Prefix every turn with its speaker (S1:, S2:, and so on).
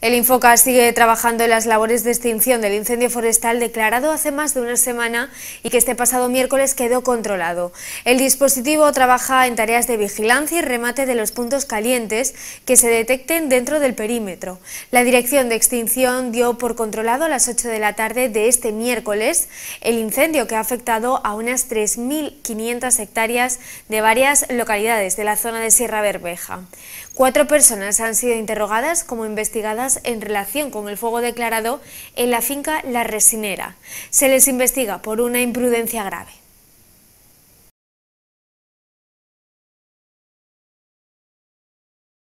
S1: El Infoca sigue trabajando en las labores de extinción del incendio forestal declarado hace más de una semana y que este pasado miércoles quedó controlado. El dispositivo trabaja en tareas de vigilancia y remate de los puntos calientes que se detecten dentro del perímetro. La Dirección de Extinción dio por controlado a las 8 de la tarde de este miércoles el incendio que ha afectado a unas 3.500 hectáreas de varias localidades de la zona de Sierra Berbeja. Cuatro personas han sido interrogadas como investigadas en relación con el fuego declarado en la finca La Resinera. Se les investiga por una imprudencia grave.